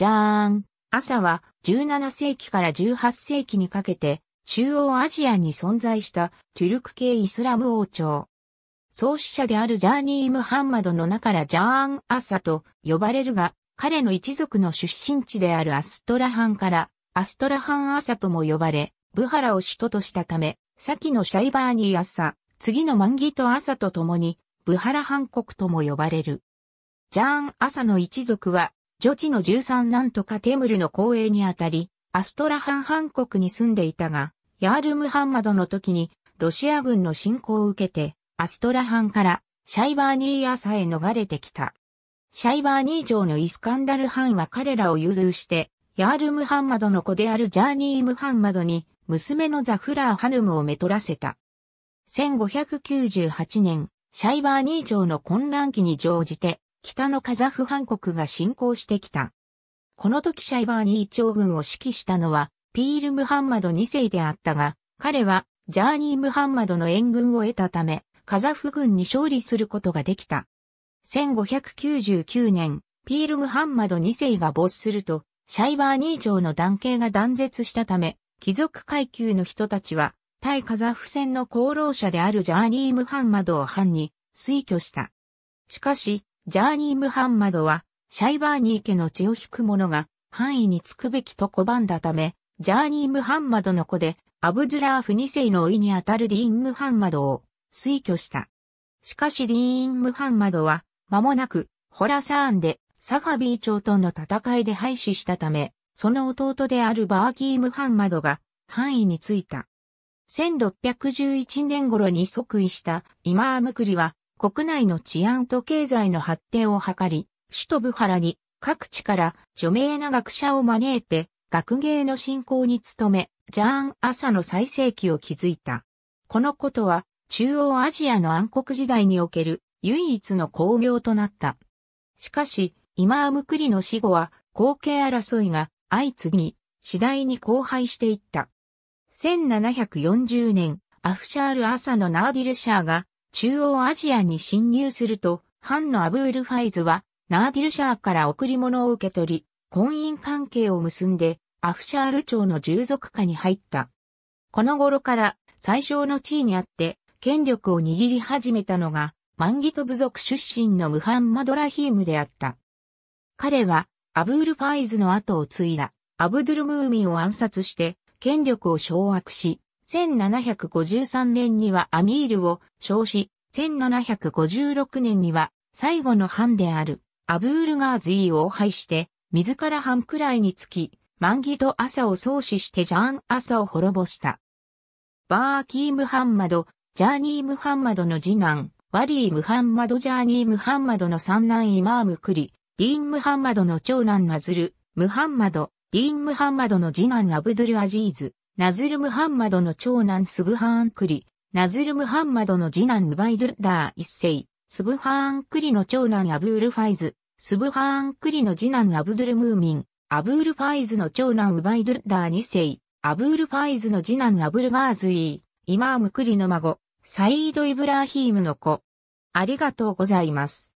じゃーん。朝は17世紀から18世紀にかけて中央アジアに存在したトゥルク系イスラム王朝。創始者であるジャーニー・ムハンマドの名からジャーン・アサと呼ばれるが、彼の一族の出身地であるアストラハンからアストラハン・アサとも呼ばれ、ブハラを首都としたため、先のシャイバーニー・アサ、次のマンギト・アサと共に、ブハラハン国とも呼ばれる。ジャーン・アサの一族は女地の13なんとかテムルの公営にあたり、アストラハン半国に住んでいたが、ヤール・ムハンマドの時にロシア軍の侵攻を受けて、アストラハンからシャイバーニー朝へ逃れてきた。シャイバーニー城のイスカンダルハンは彼らを優遇して、ヤール・ムハンマドの子であるジャーニー・ムハンマドに娘のザフラー・ハヌムをめとらせた。1598年、シャイバーニー城の混乱期に乗じて、北のカザフ半国が侵攻してきた。この時シャイバーニー将軍を指揮したのは、ピール・ムハンマド2世であったが、彼は、ジャーニー・ムハンマドの援軍を得たため、カザフ軍に勝利することができた。1599年、ピール・ムハンマド2世が没すると、シャイバーニー朝の断系が断絶したため、貴族階級の人たちは、対カザフ戦の功労者であるジャーニー・ムハンマドを藩に推挙した。しかし、ジャーニー・ムハンマドは、シャイバーニー家の血を引く者が、範囲につくべきと拒んだため、ジャーニー・ムハンマドの子で、アブドゥラーフ2世のいにあたるディーン・ムハンマドを推挙した。しかしディーン・ムハンマドは、間もなく、ホラサーンで、サファビー朝との戦いで廃止したため、その弟であるバーキー・ムハンマドが、範囲についた。1611年頃に即位したイマームクリは、国内の治安と経済の発展を図り、首都ブハラに各地から著名な学者を招いて学芸の振興に努め、ジャーン・朝の最盛期を築いた。このことは中央アジアの暗黒時代における唯一の巧妙となった。しかし、イマームクリの死後は後継争いが相次ぎ、次第に荒廃していった。1740年、アフシャール・アサのナーディル・シャーが中央アジアに侵入すると、ハンのアブールファイズは、ナーディルシャーから贈り物を受け取り、婚姻関係を結んで、アフシャール朝の従属下に入った。この頃から、最小の地位にあって、権力を握り始めたのが、マンギト部族出身のムハンマドラヒームであった。彼は、アブール・ファイズの後を継いだ、アブドゥルムーミンを暗殺して、権力を掌握し、1753年にはアミールを称し、1756年には最後の藩であるアブールガーズイを廃して、自ら藩くらいにつき、マンギド朝を創始してジャーン朝を滅ぼした。バーキー・ムハンマド、ジャーニー・ムハンマドの次男、ワリー・ムハンマド・ジャーニー・ムハンマドの三男イマーム・クリ、ディーン・ムハンマドの長男ナズル、ムハンマド、ディーン・ムハンマドの次男アブドゥル・アジーズ、ナズル・ムハンマドの長男スブハーン・クリ、ナズル・ムハンマドの次男ウバイドゥッダー一世、スブハーン・クリの長男アブール・ファイズ、スブハーン・クリの次男アブドゥル・ムーミン、アブール・ファイズの長男ウバイドゥッダー二世、アブール・ファイズの次男アブル・ガーズイー、イマーム・クリの孫、サイード・イブラーヒームの子。ありがとうございます。